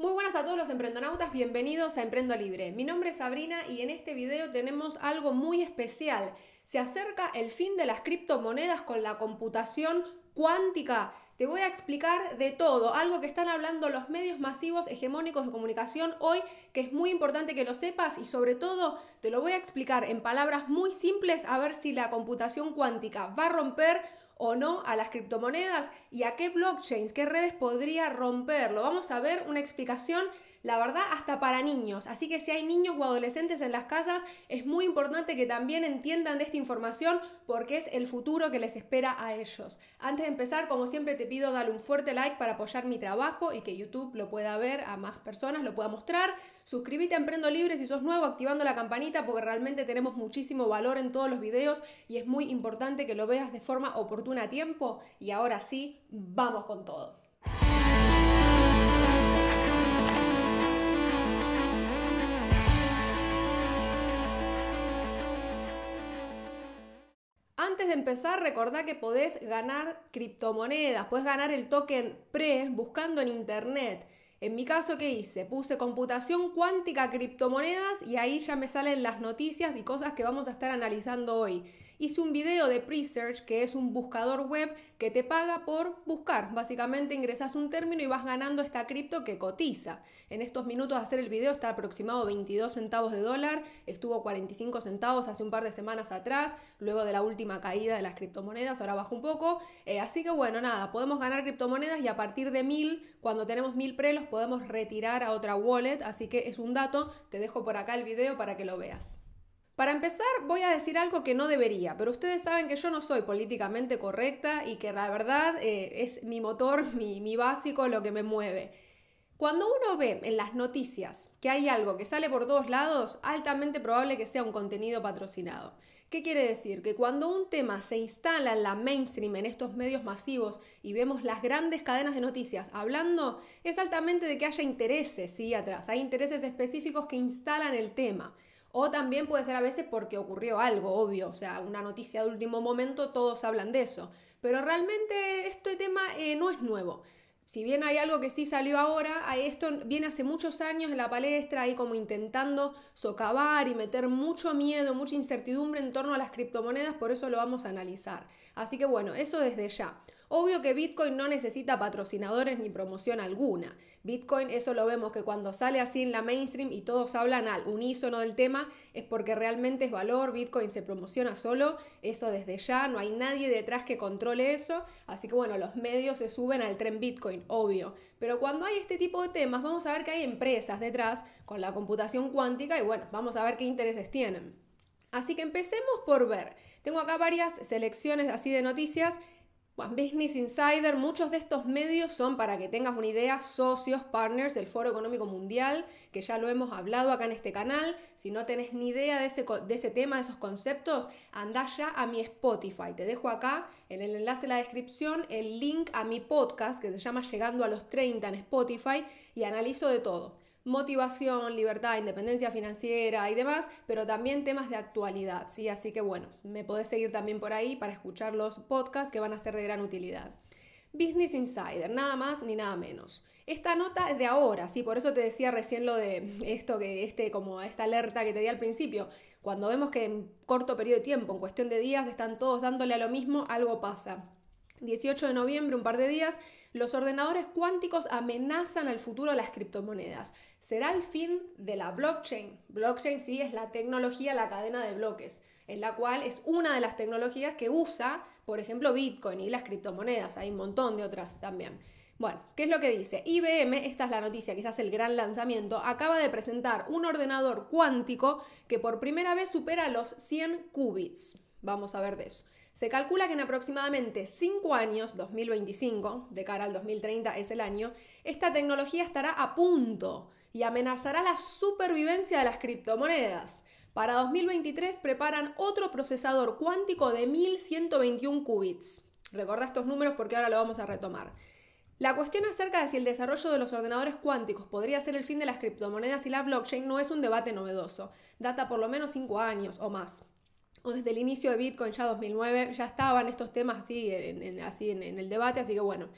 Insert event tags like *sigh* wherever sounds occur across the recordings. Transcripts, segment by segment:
Muy buenas a todos los emprendonautas, bienvenidos a Emprendo Libre. Mi nombre es Sabrina y en este video tenemos algo muy especial. Se acerca el fin de las criptomonedas con la computación cuántica. Te voy a explicar de todo, algo que están hablando los medios masivos hegemónicos de comunicación hoy, que es muy importante que lo sepas y sobre todo te lo voy a explicar en palabras muy simples a ver si la computación cuántica va a romper o no a las criptomonedas y a qué blockchains, qué redes podría romperlo. Vamos a ver una explicación la verdad, hasta para niños. Así que si hay niños o adolescentes en las casas, es muy importante que también entiendan de esta información porque es el futuro que les espera a ellos. Antes de empezar, como siempre, te pido darle un fuerte like para apoyar mi trabajo y que YouTube lo pueda ver a más personas, lo pueda mostrar. Suscríbete a Emprendo Libre si sos nuevo, activando la campanita porque realmente tenemos muchísimo valor en todos los videos y es muy importante que lo veas de forma oportuna a tiempo. Y ahora sí, vamos con todo. empezar, recordá que podés ganar criptomonedas, podés ganar el token PRE buscando en internet. En mi caso, ¿qué hice? Puse computación cuántica, criptomonedas y ahí ya me salen las noticias y cosas que vamos a estar analizando hoy hice un video de Presearch, que es un buscador web que te paga por buscar. Básicamente ingresas un término y vas ganando esta cripto que cotiza. En estos minutos de hacer el video está aproximado 22 centavos de dólar, estuvo 45 centavos hace un par de semanas atrás, luego de la última caída de las criptomonedas, ahora bajó un poco. Eh, así que bueno, nada, podemos ganar criptomonedas y a partir de 1000, cuando tenemos 1000 prelos, podemos retirar a otra wallet. Así que es un dato, te dejo por acá el video para que lo veas. Para empezar, voy a decir algo que no debería, pero ustedes saben que yo no soy políticamente correcta y que la verdad eh, es mi motor, *laughs* mi, básico, lo que me mueve. Cuando uno ve en las noticias que hay algo que sale por todos lados, altamente probable que sea un contenido patrocinado. ¿Qué quiere decir? Que cuando un tema se instala en la mainstream, en estos medios masivos, y vemos las grandes cadenas de noticias hablando, es altamente de que haya intereses, ¿sí? Atrás. Hay intereses específicos que instalan el tema. O también puede ser a veces porque ocurrió algo, obvio, o sea, una noticia de último momento, todos hablan de eso. Pero realmente este tema eh, no es nuevo. Si bien hay algo que sí salió ahora, esto viene hace muchos años en la palestra, ahí como intentando socavar y meter mucho miedo, mucha incertidumbre en torno a las criptomonedas, por eso lo vamos a analizar. Así que bueno, eso desde ya. Obvio que Bitcoin no necesita patrocinadores ni promoción alguna. Bitcoin, eso lo vemos que cuando sale así en la mainstream y todos hablan al unísono del tema, es porque realmente es valor, Bitcoin se promociona solo, eso desde ya, no hay nadie detrás que controle eso, así que bueno, los medios se suben al tren Bitcoin, obvio. Pero cuando hay este tipo de temas, vamos a ver que hay empresas detrás con la computación cuántica y bueno, vamos a ver qué intereses tienen. Así que empecemos por ver. Tengo acá varias selecciones así de noticias Business Insider, muchos de estos medios son, para que tengas una idea, socios, partners del Foro Económico Mundial, que ya lo hemos hablado acá en este canal. Si no tenés ni idea de ese, de ese tema, de esos conceptos, anda ya a mi Spotify. Te dejo acá en el enlace de la descripción el link a mi podcast que se llama Llegando a los 30 en Spotify y analizo de todo motivación, libertad, independencia financiera y demás, pero también temas de actualidad, ¿sí? Así que bueno, me podés seguir también por ahí para escuchar los podcasts que van a ser de gran utilidad. Business Insider, nada más ni nada menos. Esta nota es de ahora, sí, por eso te decía recién lo de esto que este como esta alerta que te di al principio. Cuando vemos que en corto periodo de tiempo, en cuestión de días, están todos dándole a lo mismo, algo pasa. 18 de noviembre, un par de días, los ordenadores cuánticos amenazan al futuro de las criptomonedas. ¿Será el fin de la blockchain? Blockchain sí es la tecnología, la cadena de bloques, en la cual es una de las tecnologías que usa, por ejemplo, Bitcoin y las criptomonedas. Hay un montón de otras también. Bueno, ¿qué es lo que dice? IBM, esta es la noticia, quizás el gran lanzamiento, acaba de presentar un ordenador cuántico que por primera vez supera los 100 qubits. Vamos a ver de eso. Se calcula que en aproximadamente 5 años, 2025, de cara al 2030 es el año, esta tecnología estará a punto y amenazará la supervivencia de las criptomonedas. Para 2023 preparan otro procesador cuántico de 1121 qubits. Recuerda estos números porque ahora lo vamos a retomar. La cuestión acerca de si el desarrollo de los ordenadores cuánticos podría ser el fin de las criptomonedas y la blockchain no es un debate novedoso. Data por lo menos 5 años o más o desde el inicio de Bitcoin, ya 2009, ya estaban estos temas así, en, así en, el debate, así que bueno.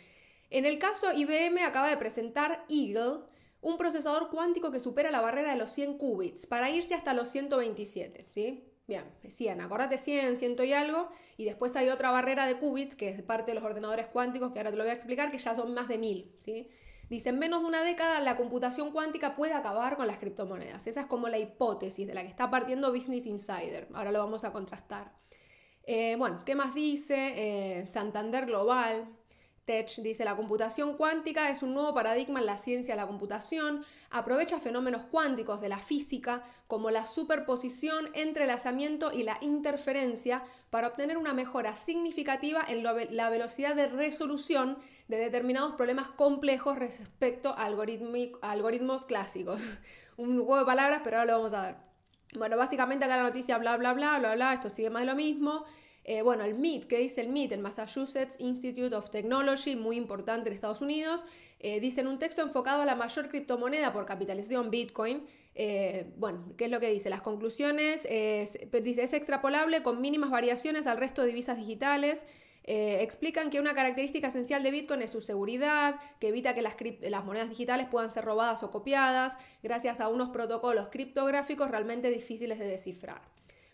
En el caso, IBM acaba de presentar Eagle, un procesador cuántico que supera la barrera de los 100 qubits, para irse hasta los 127, ¿sí? Bien, 100, acordate 100, 100 y algo, y después hay otra barrera de qubits, que es parte de los ordenadores cuánticos, que ahora te lo voy a explicar, que ya son más de 1000, ¿sí? Dice, en menos de una década la computación cuántica puede acabar con las criptomonedas. Esa es como la hipótesis de la que está partiendo Business Insider. Ahora lo vamos a contrastar. Eh, bueno, ¿qué más dice? Eh, Santander Global, Tech dice, la computación cuántica es un nuevo paradigma en la ciencia de la computación, aprovecha fenómenos cuánticos de la física como la superposición, entrelazamiento y la interferencia para obtener una mejora significativa en la velocidad de resolución de determinados problemas complejos respecto a algoritmos clásicos. *laughs* un juego de palabras, pero ahora lo vamos a ver. Bueno, básicamente acá la noticia, bla, bla, bla, bla, bla, esto sigue más de lo mismo. Eh, bueno, el MIT, ¿qué dice el MIT? El Massachusetts Institute of Technology, muy importante en Estados Unidos, eh, dice en un texto enfocado a la mayor criptomoneda por capitalización, Bitcoin, eh, bueno, ¿qué es lo que dice? Las conclusiones, pues dice, es extrapolable con mínimas variaciones al resto de divisas digitales. explican que una característica esencial de Bitcoin es su seguridad, que evita que las, monedas digitales puedan ser robadas o copiadas, gracias a unos protocolos criptográficos realmente difíciles de descifrar.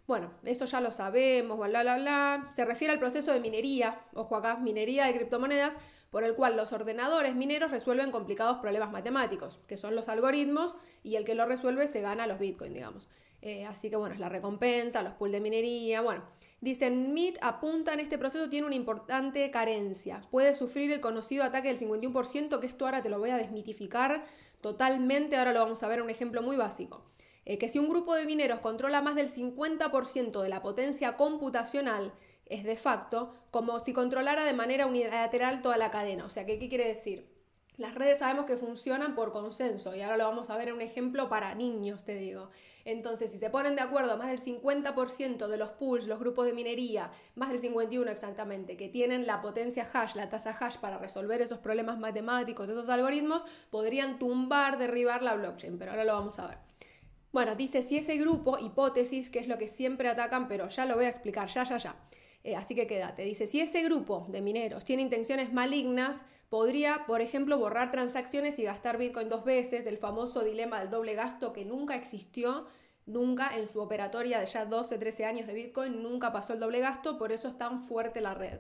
Bueno, eso ya lo sabemos, bla, bla, bla, Se refiere al proceso de minería, ojo acá, minería de criptomonedas, por el cual los ordenadores mineros resuelven complicados problemas matemáticos, que son los algoritmos, y el que lo resuelve se gana los bitcoins, digamos. Eh, así que bueno, es la recompensa, los pools de minería, bueno. Dicen, MIT apunta en este proceso tiene una importante carencia. Puede sufrir el conocido ataque del 51%, que esto ahora te lo voy a desmitificar totalmente, ahora lo vamos a ver en un ejemplo muy básico. Eh, que si un grupo de mineros controla más del 50% de la potencia computacional, es de facto como si controlara de manera unilateral toda la cadena. O sea, ¿qué, quiere decir? Las redes sabemos que funcionan por consenso y ahora lo vamos a ver en un ejemplo para niños, te digo. Entonces, si se ponen de acuerdo más del 50% de los pools, los grupos de minería, más del 51 exactamente, que tienen la potencia hash, la tasa hash para resolver esos problemas matemáticos, de esos algoritmos, podrían tumbar, derribar la blockchain, pero ahora lo vamos a ver. Bueno, dice si ese grupo, hipótesis, que es lo que siempre atacan, pero ya lo voy a explicar, ya, ya, ya. Eh, así que quédate. Dice, si ese grupo de mineros tiene intenciones malignas, podría, por ejemplo, borrar transacciones y gastar Bitcoin dos veces, el famoso dilema del doble gasto que nunca existió, nunca en su operatoria de ya 12, 13 años de Bitcoin, nunca pasó el doble gasto, por eso es tan fuerte la red.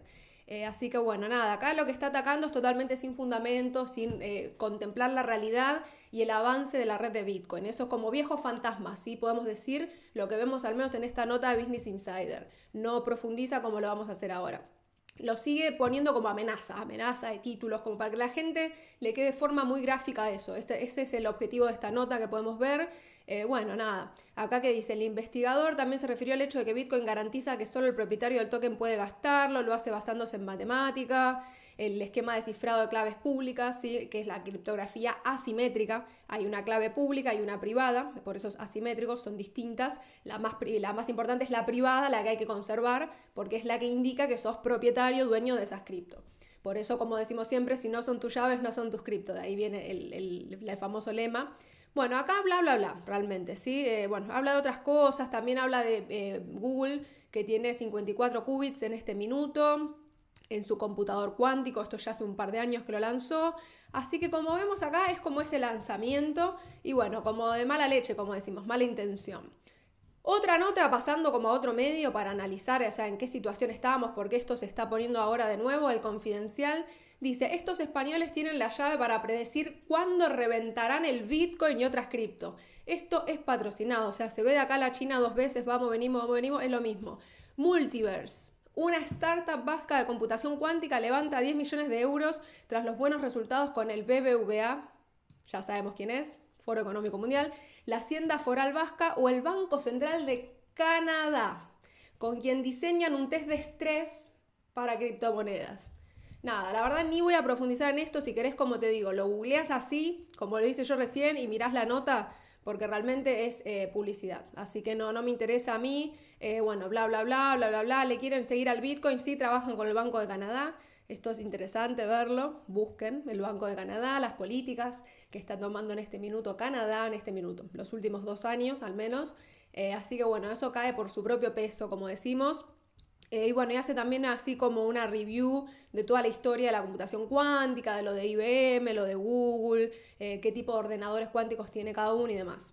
Eh, así que bueno, nada, acá lo que está atacando es totalmente sin fundamento, sin eh, contemplar la realidad y el avance de la red de Bitcoin. Eso es como viejos fantasmas, ¿sí? Podemos decir lo que vemos al menos en esta nota de Business Insider. No profundiza como lo vamos a hacer ahora lo sigue poniendo como amenaza, amenaza de títulos, como para que la gente le quede forma muy gráfica a eso. Este, ese es el objetivo de esta nota que podemos ver. Eh, bueno, nada, acá que dice, el investigador también se refirió al hecho de que Bitcoin garantiza que solo el propietario del token puede gastarlo, lo hace basándose en matemática, el esquema de cifrado de claves públicas, ¿sí? que es la criptografía asimétrica. Hay una clave pública y una privada, por eso es asimétrico, son distintas. La más, la más importante es la privada, la que hay que conservar, porque es la que indica que sos propietario, dueño de esas cripto. Por eso, como decimos siempre, si no son tus llaves, no son tus cripto. De ahí viene el famoso lema. Bueno, acá bla, bla, bla, realmente, ¿sí? Eh, bueno, habla de otras cosas, también habla de eh, Google, que tiene 54 qubits en este minuto, en su computador cuántico, esto ya hace un par de años que lo lanzó, así que como vemos acá es como ese lanzamiento y bueno, como de mala leche, como decimos, mala intención. Otra nota pasando como a otro medio para analizar, o sea, en qué situación estábamos, porque esto se está poniendo ahora de nuevo, el confidencial, Dice, estos españoles tienen la llave para predecir cuándo reventarán el Bitcoin y otras cripto. Esto es patrocinado, o sea, se ve de acá la China dos veces, vamos, venimos, vamos, venimos, es lo mismo. Multiverse. Una startup vasca de computación cuántica levanta 10 millones de euros tras los buenos resultados con el BBVA, ya sabemos quién es, Foro Económico Mundial, la Hacienda Foral Vasca o el Banco Central de Canadá, con quien diseñan un test de estrés para criptomonedas. Nada, la verdad ni voy a profundizar en esto, si querés, como te digo, lo googleas así, como lo hice yo recién, y miras la nota, porque realmente es eh, publicidad. Así que no, no me interesa a mí, eh, bueno, bla, bla, bla, bla, bla, bla, le quieren seguir al Bitcoin, sí trabajan con el Banco de Canadá, esto es interesante verlo, busquen el Banco de Canadá, las políticas que está tomando en este minuto Canadá, en este minuto, los últimos dos años al menos. Eh, así que bueno, eso cae por su propio peso, como decimos. Eh, y bueno, y hace también así como una review de toda la historia de la computación cuántica, de lo de IBM, lo de Google, eh, qué tipo de ordenadores cuánticos tiene cada uno y demás.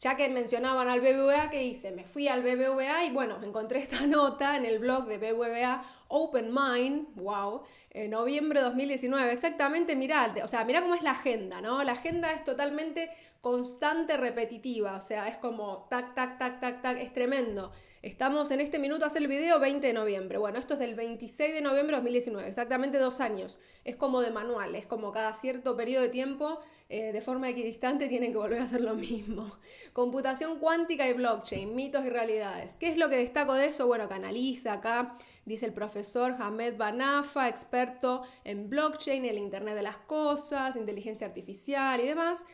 Ya que mencionaban al BBVA, ¿qué hice? Me fui al BBVA y bueno, encontré esta *laughs* nota en el blog de BBVA Open Mind, wow, en noviembre de 2019. Exactamente, mirá, o sea, mira cómo es la agenda, ¿no? La agenda es totalmente constante, repetitiva, o sea, es como tac, tac, tac, tac, tac, es tremendo. Estamos en este minuto a hacer el video 20 de noviembre. Bueno, esto es del 26 de noviembre de 2019, exactamente dos años. Es como de manual, es como cada cierto periodo de tiempo, eh, de forma equidistante, tienen que volver a hacer lo mismo. *laughs* Computación cuántica y blockchain, mitos y realidades. ¿Qué es lo que destaco de eso? Bueno, canaliza acá, dice el profesor Hamed Banafa, experto en blockchain, el Internet de las Cosas, inteligencia artificial y demás.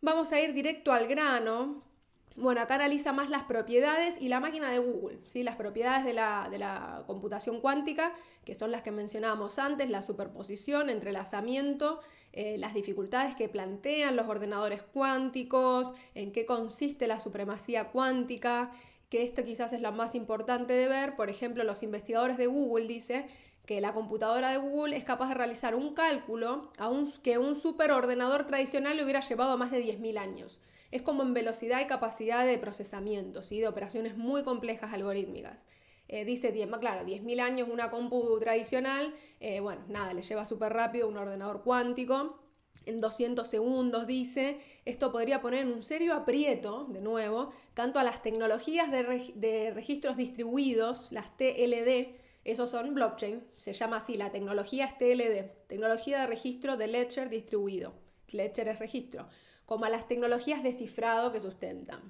Vamos a ir directo al grano, bueno, acá analiza más las propiedades y la máquina de Google, ¿sí? las propiedades de la, computación cuántica, que son las que mencionábamos antes, la superposición, entrelazamiento, eh, las dificultades que plantean los ordenadores cuánticos, en qué consiste la supremacía cuántica, que esto quizás es lo más importante de ver. Por ejemplo, los investigadores de Google dicen que la computadora de Google es capaz de realizar un cálculo a un, que un superordenador tradicional le hubiera llevado más de 10.000 años es como en velocidad y capacidad de procesamiento, ¿sí? de operaciones muy complejas algorítmicas. Eh, dice, claro, 10.000 años una compu tradicional, eh, bueno, nada, le lleva súper rápido un ordenador cuántico, en 200 segundos, dice, esto podría poner en un serio aprieto, de nuevo, tanto a las tecnologías de, de registros distribuidos, las TLD, esos son blockchain, se llama así, la tecnología es TLD, tecnología de registro de ledger distribuido. Ledger es registro como a las tecnologías de cifrado que sustentan.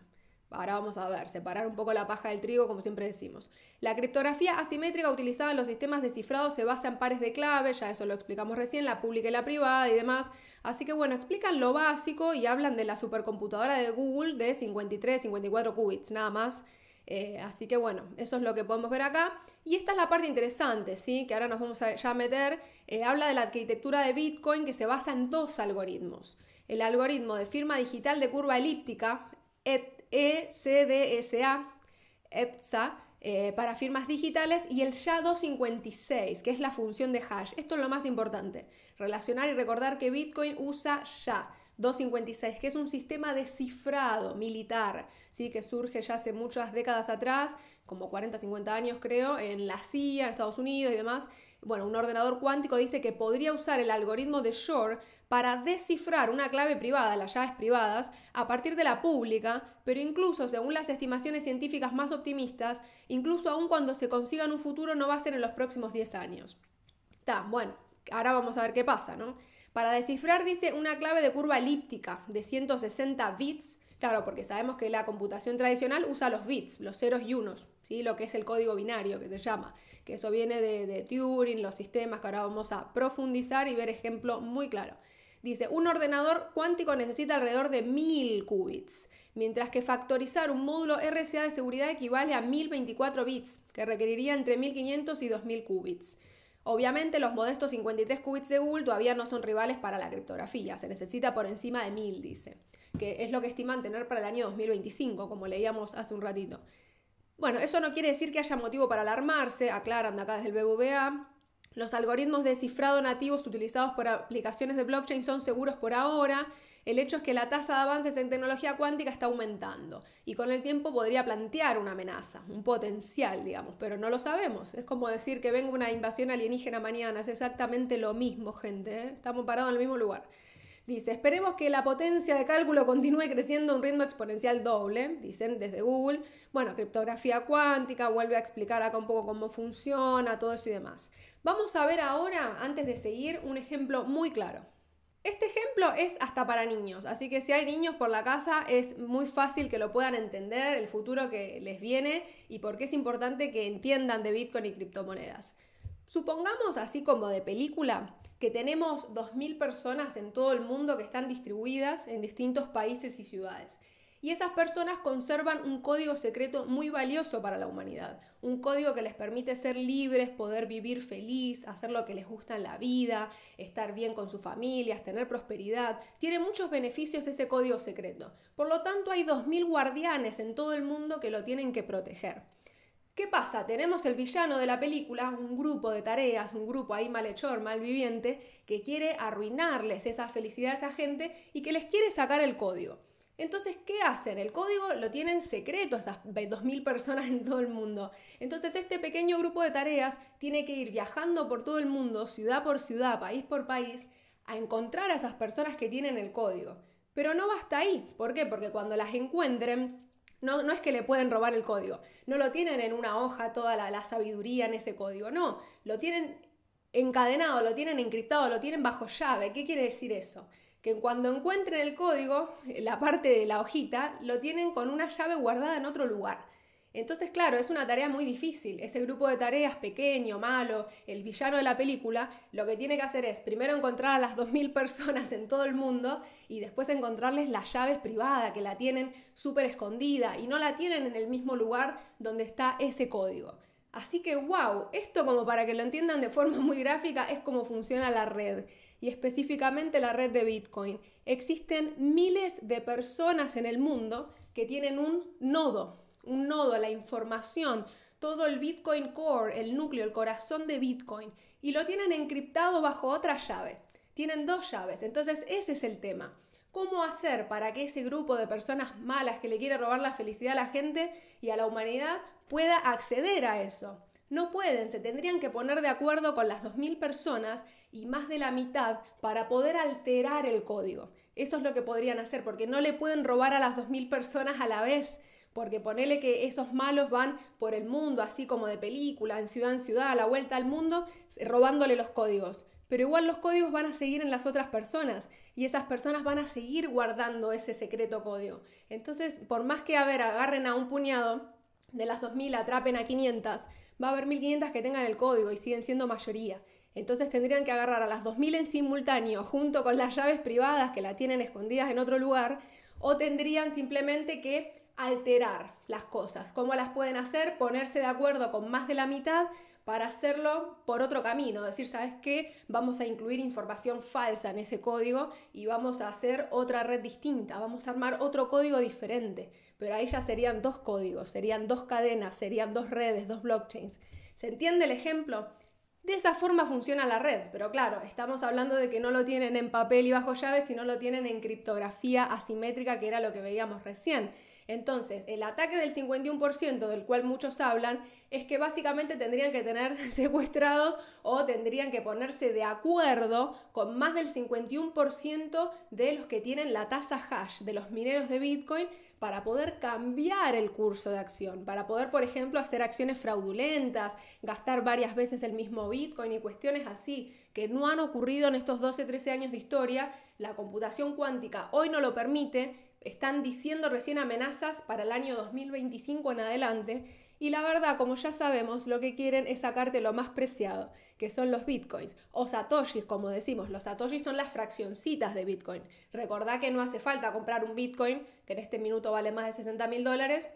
Ahora vamos a ver, separar un poco la paja del trigo, como siempre decimos. La criptografía asimétrica utilizada en los sistemas de cifrado se basa en pares de clave, ya eso lo explicamos recién, la pública y la privada y demás. Así que bueno, explican lo básico y hablan de la supercomputadora de Google de 53, 54 qubits, nada más. Eh, así que bueno, eso es lo que podemos ver acá. Y esta es la parte interesante, ¿sí? Que ahora nos vamos a meter. Eh, habla de la arquitectura de Bitcoin que se basa en dos algoritmos el algoritmo de firma digital de curva elíptica, ECDSA, e, e, EPSA, eh, para firmas digitales y el SHA-256, que es la función de hash. Esto es lo más importante, relacionar y recordar que Bitcoin usa SHA. 256, que es un sistema de cifrado militar, ¿sí? que surge ya hace muchas décadas atrás, como 40, 50 años creo, en la CIA, en Estados Unidos y demás, bueno, un ordenador cuántico dice que podría usar el algoritmo de Shor para descifrar una clave privada, las llaves privadas, a partir de la pública, pero incluso según las estimaciones científicas más optimistas, incluso aún cuando se consiga en un futuro no va a ser en los próximos 10 años. Tan, bueno, ahora vamos a ver qué pasa, ¿no? Para descifrar dice una clave de curva elíptica de 160 bits, claro, porque sabemos que la computación tradicional usa los bits, los ceros y unos, ¿sí? lo que es el código binario que se llama que eso viene de, Turing, los sistemas que ahora vamos a profundizar y ver ejemplo muy claro. Dice, un ordenador cuántico necesita alrededor de 1000 qubits, mientras que factorizar un módulo RSA de seguridad equivale a 1024 bits, que requeriría entre 1500 y 2000 qubits. Obviamente los modestos 53 qubits de Google todavía no son rivales para la criptografía, se necesita por encima de 1000, dice, que es lo que estiman tener para el año 2025, como leíamos hace un ratito. Bueno, eso no quiere decir que haya motivo para alarmarse, aclaran de acá desde el BBVA. Los algoritmos de cifrado nativos utilizados por aplicaciones de blockchain son seguros por ahora. El hecho es que la tasa de avances en tecnología cuántica está aumentando y con el tiempo podría plantear una amenaza, un potencial, digamos, pero no lo sabemos. Es como decir que venga una invasión alienígena mañana, es exactamente lo mismo, gente. ¿eh? Estamos parados en el mismo lugar. Dice, esperemos que la potencia de cálculo continúe creciendo a un ritmo exponencial doble, dicen desde Google. Bueno, criptografía cuántica, vuelve a explicar acá un poco cómo funciona, todo eso y demás. Vamos a ver ahora, antes de seguir, un ejemplo muy claro. Este ejemplo es hasta para niños, así que si hay niños por la casa es muy fácil que lo puedan entender, el futuro que les viene y por qué es importante que entiendan de Bitcoin y criptomonedas. Supongamos, así como de película, que tenemos 2.000 personas en todo el mundo que están distribuidas en distintos países y ciudades. Y esas personas conservan un código secreto muy valioso para la humanidad, un código que les permite ser libres, poder vivir feliz, hacer lo que les gusta en la vida, estar bien con sus familias, tener prosperidad. Tiene muchos beneficios ese código secreto. Por lo tanto, hay 2.000 guardianes en todo el mundo que lo tienen que proteger. ¿Qué pasa? Tenemos el villano de la película, un grupo de tareas, un grupo ahí malhechor, malviviente, que quiere arruinarles esa felicidad a esa gente y que les quiere sacar el código. Entonces, ¿qué hacen? El código lo tienen secreto esas 2.000 personas en todo el mundo. Entonces, este pequeño grupo de tareas tiene que ir viajando por todo el mundo, ciudad por ciudad, país por país, a encontrar a esas personas que tienen el código. Pero no basta ahí. ¿Por qué? Porque cuando las encuentren, no, no es que le pueden robar el código, no lo tienen en una hoja toda la, la sabiduría en ese código, no, lo tienen encadenado, lo tienen encriptado, lo tienen bajo llave. ¿Qué quiere decir eso? Que cuando encuentren el código, la parte de la hojita, lo tienen con una llave guardada en otro lugar. Entonces, claro, es una tarea muy difícil. Ese grupo de tareas, pequeño, malo, el villano de la película, lo que tiene que hacer es primero encontrar a las 2.000 *laughs* personas en todo el mundo y después encontrarles las llaves privadas, que la tienen súper escondida y no la tienen en el mismo lugar donde está ese código. Así que, wow, esto como para que lo entiendan de forma muy gráfica es cómo funciona la red y específicamente la red de Bitcoin. Existen miles de personas en el mundo que tienen un nodo, un nodo a la información, todo el Bitcoin Core, el núcleo, el corazón de Bitcoin, y lo tienen encriptado bajo otra llave. Tienen dos llaves, entonces ese es el tema. ¿Cómo hacer para que ese grupo de personas malas que le quiere robar la felicidad a la gente y a la humanidad pueda acceder a eso? No pueden, se tendrían que poner de acuerdo con las 2.000 personas y más de la mitad para poder alterar el código. Eso es lo que podrían hacer, porque no le pueden robar a las 2.000 personas a la vez. Porque ponele que esos malos van por el mundo, así como de película, en ciudad en ciudad, a la vuelta al mundo, eh, robándole los códigos. Pero igual los códigos van a seguir en las otras personas y esas personas van a seguir guardando ese secreto código. Entonces, por más que, a ver, agarren a un puñado de las 2.000, atrapen a 500, va a haber 1.500 que tengan el código y siguen siendo mayoría. Entonces tendrían que agarrar a las 2.000 en simultáneo junto con las llaves privadas que la tienen escondidas en otro lugar, o tendrían simplemente que alterar las cosas. ¿Cómo las pueden hacer? Ponerse de acuerdo con más de la mitad para hacerlo por otro camino. Decir, ¿sabes qué? Vamos a incluir información falsa en ese código y vamos a hacer otra red distinta, vamos a armar otro código diferente. Pero ahí ya serían dos códigos, serían dos cadenas, serían dos redes, dos blockchains. ¿Se entiende el ejemplo? De esa forma funciona la red, pero claro, estamos hablando de que no lo tienen en papel y bajo llave, sino lo tienen en criptografía asimétrica, que era lo que veíamos recién. Entonces, el ataque del 51% del cual muchos hablan es que básicamente tendrían que tener *laughs* secuestrados o tendrían que ponerse de acuerdo con más del 51% de los que tienen la tasa hash de los mineros de Bitcoin para poder cambiar el curso de acción, para poder, por ejemplo, hacer acciones fraudulentas, gastar varias veces el mismo Bitcoin y cuestiones así que no han ocurrido en estos 12, 13 años de historia. La computación cuántica hoy no lo permite están diciendo recién amenazas para el año 2025 en adelante y la verdad, como ya sabemos, lo que quieren es sacarte lo más preciado, que son los bitcoins o satoshis, como decimos. Los satoshis son las fraccioncitas de bitcoin. Recordá que no hace falta comprar un bitcoin, que en este minuto vale más de 60 mil dólares,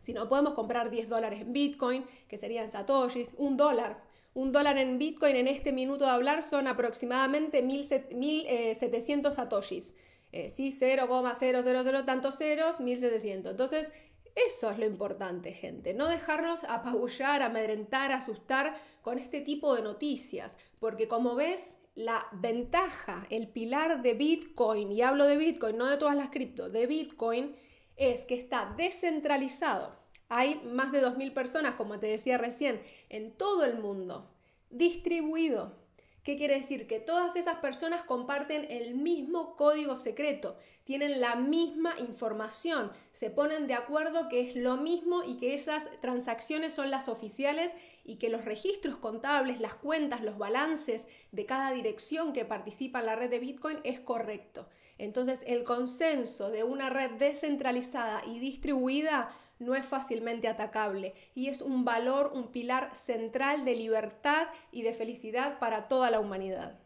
sino podemos comprar 10 dólares en bitcoin, que serían satoshis, un dólar. Un dólar en Bitcoin en este minuto de hablar son aproximadamente 1.700 eh, satoshis eh, sí, 0,000 tantos ceros, 1700. Entonces, eso es lo importante, gente, no dejarnos *laughs* apabullar, amedrentar, asustar con este tipo de noticias, porque como ves, la ventaja, el pilar de Bitcoin, y hablo de Bitcoin, no de todas las cripto, de Bitcoin, es que está descentralizado. Hay más de 2.000 personas, como te decía recién, en todo el mundo, distribuido ¿Qué quiere decir? Que todas esas personas comparten el mismo código secreto, tienen la misma información, se ponen de acuerdo que es lo mismo y que esas transacciones son las oficiales y que los registros contables, las cuentas, los balances de cada dirección que participa en la red de Bitcoin es correcto. Entonces, el consenso de una red descentralizada y distribuida no es fácilmente atacable y es un valor, un pilar central de libertad y de felicidad para toda la humanidad.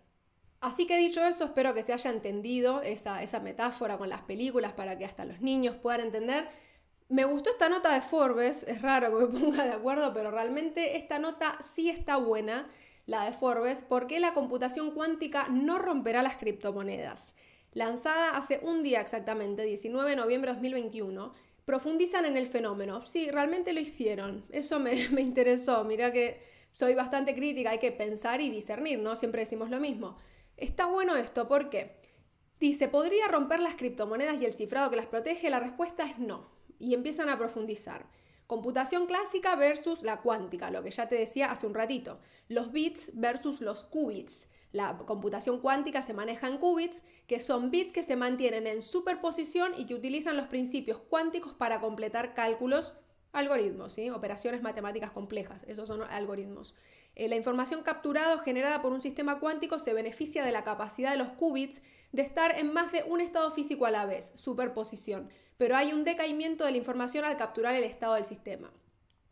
Así que dicho eso, espero que se haya entendido esa, metáfora con las películas para que hasta los niños puedan entender me gustó esta nota de Forbes, es raro que me *laughs* ponga de acuerdo, pero realmente esta nota sí está buena, la de Forbes, porque la computación cuántica no romperá las criptomonedas. Lanzada hace un día exactamente, 19 de noviembre de 2021, profundizan en el fenómeno. Sí, realmente lo hicieron. Eso me, *laughs* me interesó. Mira que soy bastante crítica, hay que pensar y discernir, ¿no? Siempre decimos lo mismo. Está bueno esto, ¿por qué? Dice, ¿podría romper las criptomonedas y el cifrado que las protege? La respuesta es no. Y empiezan a profundizar. Computación clásica versus la cuántica, lo que ya te decía hace un ratito. Los bits versus los qubits. La computación cuántica se maneja en qubits, que son bits que se mantienen en superposición y que utilizan los principios cuánticos para completar cálculos, algoritmos, operaciones matemáticas complejas, esos son algoritmos. Eh, la información capturada o generada por un sistema cuántico se beneficia de la capacidad de los qubits de estar en más de un estado físico a la vez, superposición, pero hay un decaimiento de la información al capturar el estado del sistema.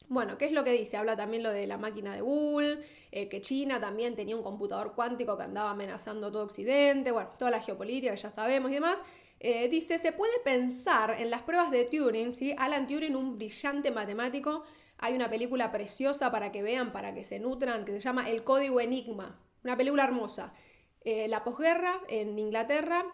Bueno, ¿qué es lo que dice? Habla también lo de la máquina de Google, eh, que China también tenía un computador cuántico que andaba amenazando todo Occidente, bueno, toda la geopolítica ya sabemos y demás. Eh, dice, se puede pensar en las pruebas de Turing, ¿sí? Alan Turing, un brillante matemático, hay una película preciosa para que vean, para que se nutran, que se llama El Código Enigma, una película hermosa. Eh, la posguerra en Inglaterra,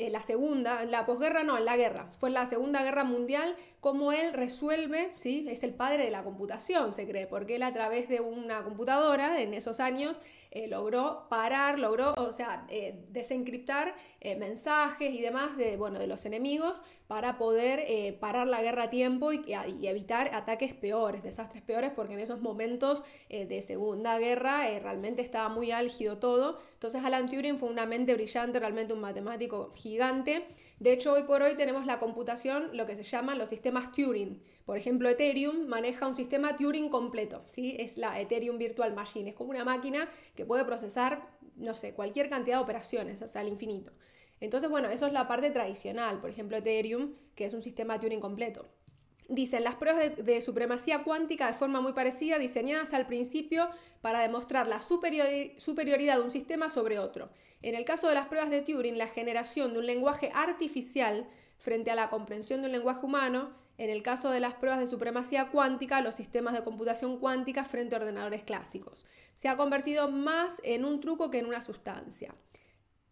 eh, la segunda, la posguerra no, la guerra, fue la Segunda Guerra Mundial, como él resuelve, ¿sí? es el padre de la computación, se cree, porque él a través de una computadora en esos años eh, logró parar, logró, o sea, eh, desencriptar mensajes y demás de, bueno, de los enemigos para poder eh, parar la guerra a tiempo y, evitar ataques peores, desastres peores, porque en esos momentos eh, de Segunda Guerra eh, realmente estaba muy álgido todo. Entonces Alan Turing fue una mente brillante, realmente un matemático gigante. De hecho, hoy por hoy tenemos la computación, lo que se llaman los sistemas Turing. Por ejemplo, Ethereum maneja un sistema Turing completo, ¿sí? Es la Ethereum Virtual Machine, es como una máquina que puede procesar, no sé, cualquier cantidad de operaciones, o sea, al infinito. Entonces, bueno, eso es la parte tradicional, por ejemplo, Ethereum, que es un sistema Turing completo. Dicen, las pruebas de, supremacía cuántica de forma muy parecida, diseñadas al principio para demostrar la superioridad de un sistema sobre otro. En el caso de las pruebas de Turing, la generación de un lenguaje artificial frente a la comprensión de un lenguaje humano. En el caso de las pruebas de supremacía cuántica, los sistemas de computación cuántica frente a ordenadores clásicos. Se ha convertido más en un truco que en una sustancia.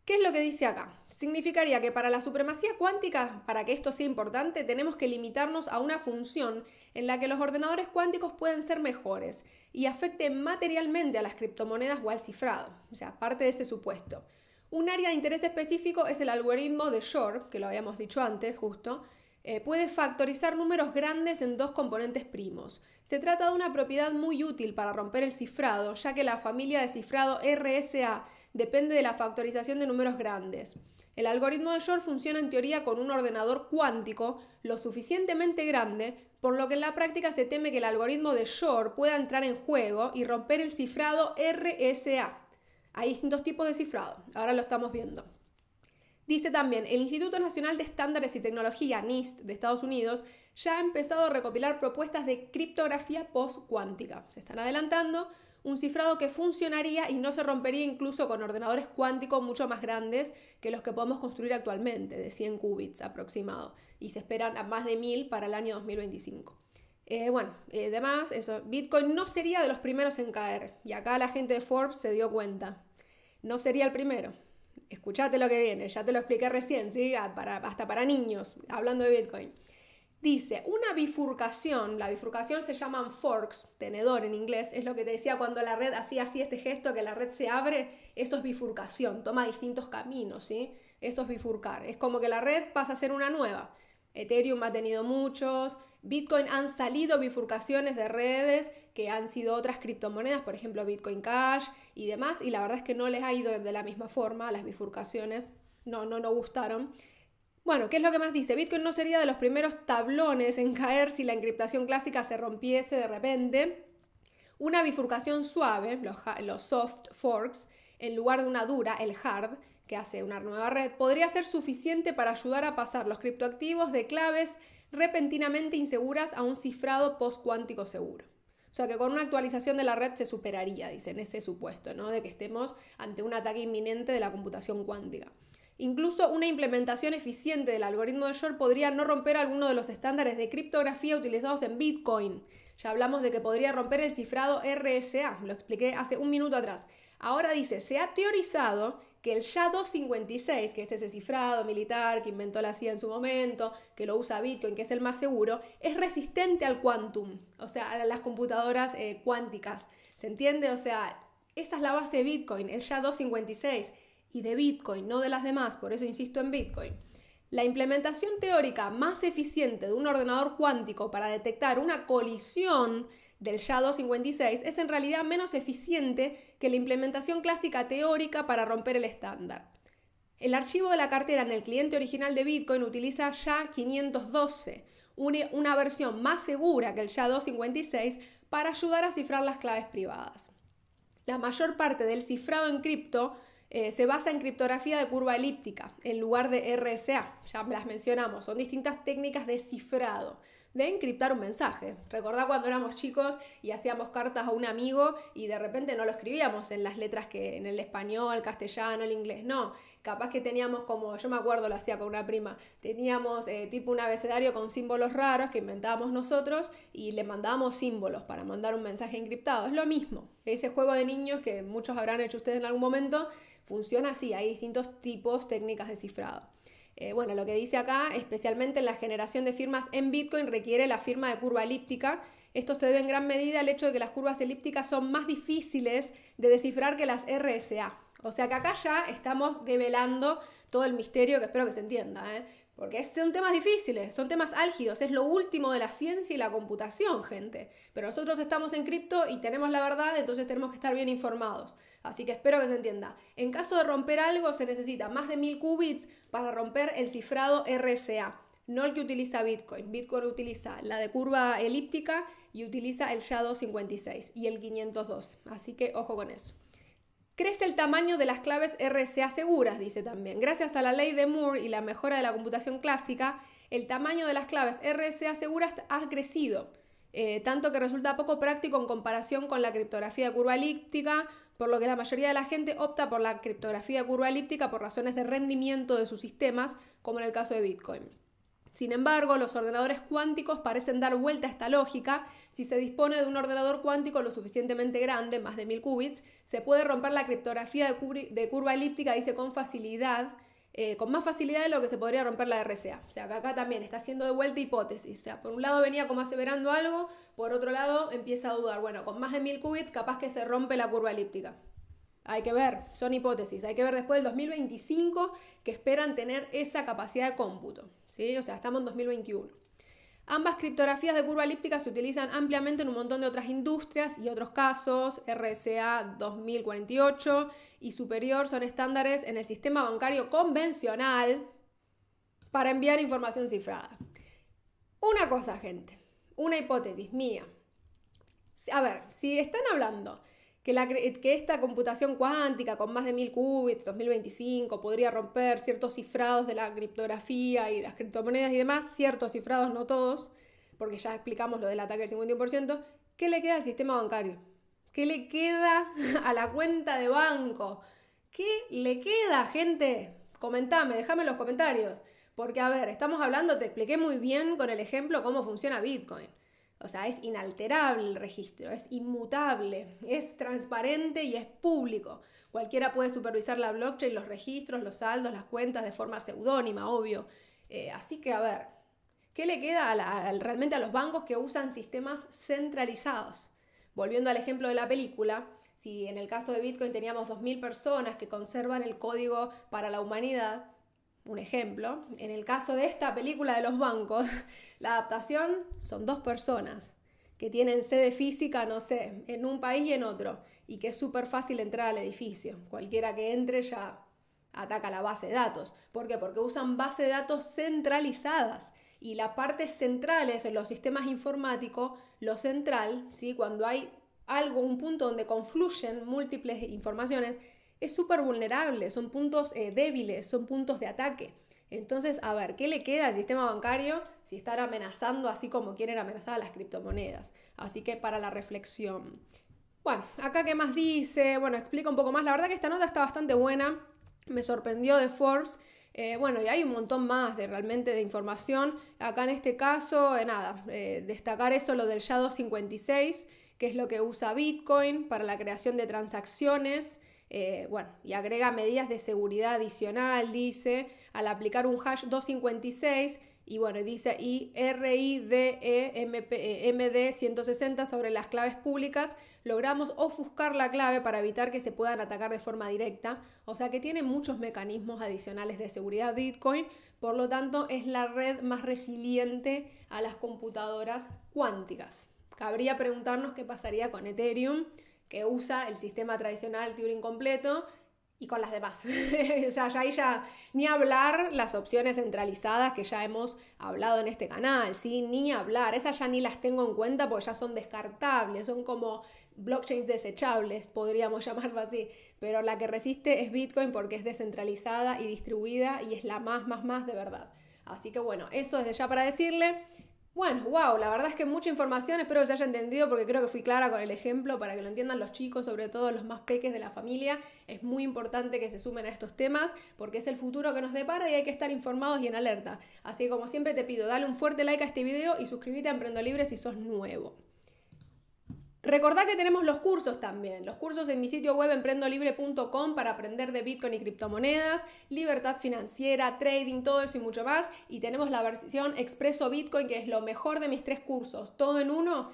¿Qué es lo que dice acá? Significaría que para la supremacía cuántica, para que esto sea importante, tenemos que limitarnos a una función en la que los ordenadores cuánticos pueden ser mejores y afecten materialmente a las criptomonedas o al cifrado, o sea, parte de ese supuesto. Un área de interés específico es el algoritmo de Shor, que lo habíamos dicho antes justo, eh, puede factorizar números grandes en dos componentes primos. Se trata de una propiedad muy útil para romper el cifrado, ya que la familia de cifrado RSA depende de la factorización de números grandes. El algoritmo de Shor funciona en teoría con un ordenador cuántico lo suficientemente grande, por lo que en la práctica se teme que el algoritmo de Shor pueda entrar en juego y romper el cifrado RSA. Hay distintos tipos de cifrado, ahora lo estamos viendo. Dice también, el Instituto Nacional de Estándares y Tecnología, NIST, de Estados Unidos, ya ha empezado a recopilar propuestas de criptografía post-cuántica. Se están adelantando, un cifrado que funcionaría y no se rompería incluso con ordenadores cuánticos mucho más grandes que los que podemos construir actualmente, de 100 qubits aproximado, y se esperan a más de 1000 para el año 2025. Eh, bueno, eh, además, eso, Bitcoin no sería de los primeros en caer, y acá la gente de Forbes se dio cuenta. No sería el primero. Escuchate lo que viene, ya te lo expliqué recién, ¿sí? Ah, para, hasta para niños, hablando de Bitcoin. Dice, una bifurcación, la bifurcación se llaman forks, tenedor en inglés, es lo que te decía cuando la red hacía así este gesto, que la red se abre, eso es bifurcación, toma distintos caminos, ¿sí? Eso es bifurcar, es como que la red pasa a ser una nueva. Ethereum ha tenido muchos, Bitcoin han salido bifurcaciones de redes que han sido otras criptomonedas, por ejemplo Bitcoin Cash y demás, y la verdad es que no les ha ido de la misma forma, las bifurcaciones no, no, no gustaron. Bueno, ¿qué es lo que más dice? Bitcoin no sería de los primeros tablones en caer si la encriptación clásica se rompiese de repente. Una bifurcación suave, los, soft forks, en lugar de una dura, el hard, que hace una nueva red, podría ser suficiente para ayudar a pasar los criptoactivos de claves repentinamente inseguras a un cifrado post cuántico seguro. O sea que con una actualización de la red se superaría, dicen, ese supuesto, ¿no? De que estemos ante un ataque inminente de la computación cuántica. Incluso una implementación eficiente del algoritmo de Shor podría no romper alguno de los estándares de criptografía utilizados en Bitcoin. Ya hablamos de que podría romper el cifrado RSA, lo expliqué hace un minuto atrás. Ahora dice, se ha teorizado que el SHA-256, que es ese cifrado militar que inventó la CIA en su momento, que lo usa Bitcoin, que es el más seguro, es resistente al quantum, o sea, a las computadoras eh, cuánticas. ¿Se entiende? O sea, esa es la base de Bitcoin, el SHA-256 y de Bitcoin, no de las demás, por eso insisto en Bitcoin. La implementación teórica más eficiente de un ordenador cuántico para detectar una colisión del SHA-256 es en realidad menos eficiente que la implementación clásica teórica para romper el estándar. El archivo de la cartera en el cliente original de Bitcoin utiliza SHA-512, una versión más segura que el SHA-256 para ayudar a cifrar las claves privadas. La mayor parte del cifrado en cripto eh, se basa en criptografía de curva elíptica en lugar de RSA, ya las mencionamos, son distintas técnicas de cifrado, de encriptar un mensaje. Recordá cuando éramos chicos y hacíamos cartas a un amigo y de repente no lo escribíamos en las letras que en el español, el castellano, el inglés, no. Capaz que teníamos como, yo me acuerdo lo hacía con una prima, teníamos eh, tipo un abecedario con símbolos raros que inventábamos nosotros y le mandábamos símbolos para mandar un mensaje encriptado. Es lo mismo, ese juego de niños que muchos habrán hecho ustedes en algún momento Funciona así, hay distintos tipos técnicas de cifrado. Eh, bueno, lo que dice acá, especialmente en la generación de firmas en Bitcoin, requiere la firma de curva elíptica. Esto se debe en gran medida al hecho de que las curvas elípticas son más difíciles de descifrar que las RSA. O sea que acá ya estamos develando todo el misterio que espero que se entienda, ¿eh? porque son temas difíciles, son temas álgidos, es lo último de la ciencia y la computación, gente. Pero nosotros estamos en cripto y tenemos la verdad, entonces tenemos que estar bien informados. Así que espero que se entienda. En caso de romper algo, se necesita más de 1000 qubits para romper el cifrado RSA, no el que utiliza Bitcoin. Bitcoin utiliza la de curva elíptica y utiliza el SHA-256 y el 502. Así que ojo con eso. Crece el tamaño de las claves RSA seguras, dice también. Gracias a la ley de Moore y la mejora de la computación clásica, el tamaño de las claves RSA seguras ha crecido, eh, tanto que resulta poco práctico en comparación con la criptografía de curva elíptica por lo que la mayoría de la gente opta por la criptografía curva elíptica por razones de rendimiento de sus sistemas, como en el caso de Bitcoin. Sin embargo, los ordenadores cuánticos parecen dar vuelta a esta lógica. Si se dispone de un ordenador cuántico lo suficientemente grande, más de 1000 qubits, se puede romper la criptografía de, curva elíptica, dice, con facilidad, eh, con más facilidad de lo que se podría romper la RCA. O sea, que acá también está haciendo de vuelta hipótesis. O sea, por un lado venía como aseverando algo, por otro lado empieza a dudar. Bueno, con más de 1000 qubits capaz que se rompe la curva elíptica. Hay que ver, son hipótesis. Hay que ver después del 2025 que esperan tener esa capacidad de cómputo. ¿sí? O sea, estamos en 2021. Ambas criptografías de curva elíptica se utilizan ampliamente en un montón de otras industrias y otros casos. RSA 2048 y superior son estándares en el sistema bancario convencional para enviar información cifrada. Una cosa, gente, una hipótesis mía. A ver, si están hablando que, esta computación cuántica con más de 1000 qubits, 2025, podría romper ciertos cifrados de la criptografía y las criptomonedas y demás, ciertos cifrados, no todos, porque ya explicamos lo del ataque del 51%, ¿qué le queda al sistema bancario? ¿Qué le queda *laughs* a la cuenta de banco? ¿Qué le queda, gente? Comentame, déjame en los comentarios. Porque, a ver, estamos hablando, te expliqué muy bien con el ejemplo cómo funciona Bitcoin. O sea, es inalterable el registro, es inmutable, es transparente y es público. Cualquiera puede supervisar la blockchain, los registros, los saldos, las cuentas de forma seudónima, obvio. Eh, así que, a ver, ¿qué le queda realmente a los bancos que usan sistemas centralizados? Volviendo al ejemplo de la película, si en el caso de Bitcoin teníamos 2.000 personas que conservan el código para la humanidad, un ejemplo, en el caso de esta película de los bancos, *laughs* la adaptación son dos personas que tienen sede física, no sé, en un país y en otro, y que es súper fácil entrar al edificio. Cualquiera que entre ya ataca la base de datos. ¿Por qué? Porque usan base de datos centralizadas y las partes centrales en los sistemas informáticos, lo central, ¿sí? cuando hay algo, un punto donde confluyen múltiples informaciones, es súper vulnerable, son puntos eh, débiles, son puntos de ataque. Entonces, a ver, ¿qué le queda al sistema bancario si están amenazando así como quieren amenazar a las criptomonedas? Así que para la reflexión. Bueno, acá qué más dice, bueno, explica un poco más. La verdad que esta nota está bastante buena, me sorprendió de Forbes. Eh, bueno, y hay un montón más de realmente de información. Acá en este caso, eh, nada, destacar eso, lo del Yado 56, que es lo que usa Bitcoin para la creación de transacciones. Eh, bueno, y agrega medidas de seguridad adicional, dice, al aplicar un hash 256 y bueno, dice y 160 e eh, sobre las claves públicas, logramos ofuscar la clave para evitar que se puedan atacar de forma directa, o sea que tiene muchos mecanismos adicionales de seguridad Bitcoin, por lo tanto es la red más resiliente a las computadoras cuánticas. Cabría preguntarnos qué pasaría con Ethereum, que usa el sistema tradicional Turing completo y con las demás. *laughs* o sea, ya ahí ya ni hablar las opciones centralizadas que ya hemos hablado en este canal, ¿sí? Ni hablar, esas ya ni las tengo en cuenta porque ya son descartables, son como blockchains desechables, podríamos *laughs* llamarlo así, pero la que resiste es Bitcoin porque es descentralizada y distribuida y es la más, más, más de verdad. Así que bueno, eso es ya para decirle. Bueno, wow, la verdad es que mucha información, espero que se haya entendido porque creo que fui clara con el ejemplo para que lo entiendan los chicos, sobre todo los más peques de la familia. Es muy importante que se sumen a estos temas porque es el futuro que nos depara y hay que estar informados y en alerta. Así que como siempre te pido, dale un fuerte like a este video y suscríbete a Emprendo Libre si sos nuevo. Recordad que tenemos los cursos también, los cursos en mi sitio web emprendolibre.com para aprender de Bitcoin y criptomonedas, libertad financiera, trading, todo eso y mucho más. Y tenemos la versión Expreso Bitcoin, que es lo mejor de mis tres cursos, todo en uno,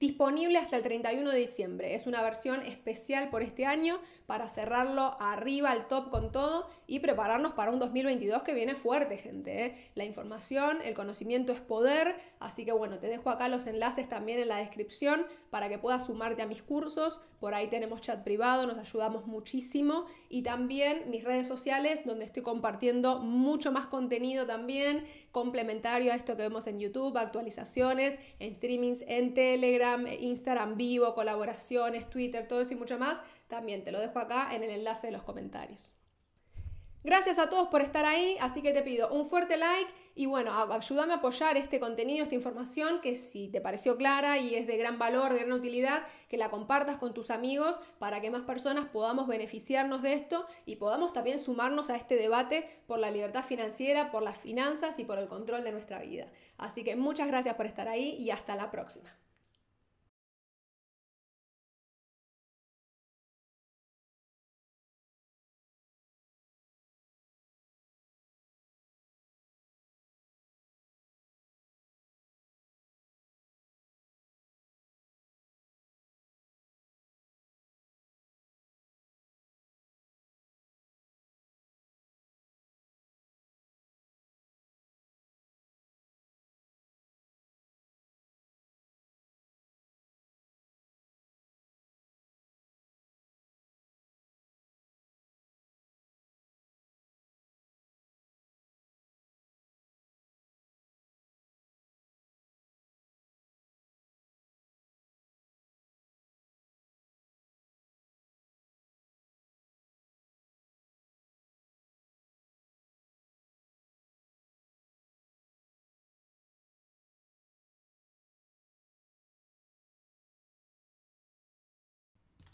disponible hasta el 31 de diciembre. Es una versión especial por este año para cerrarlo arriba al top con todo y prepararnos para un 2022 que viene fuerte, gente. ¿eh? La información, el conocimiento es poder, así que bueno, te dejo acá los enlaces también en la descripción para que puedas sumarte a mis cursos. Por ahí tenemos chat privado, nos ayudamos muchísimo. Y también mis redes sociales, donde estoy compartiendo mucho más contenido también, complementario a esto que vemos en YouTube, actualizaciones, en streamings, en Telegram, eh, Instagram vivo, colaboraciones, Twitter, todo eso y mucho más. También te lo dejo acá en el enlace de los comentarios. Gracias a todos por estar ahí, así que te pido un fuerte like y bueno, ayúdame a apoyar este contenido, esta información que si te pareció clara y es de gran valor, de gran utilidad, que la compartas con tus amigos para que más personas podamos beneficiarnos de esto y podamos también sumarnos a este debate por la libertad financiera, por las finanzas y por el control de nuestra vida. Así que muchas gracias por estar ahí y hasta la próxima.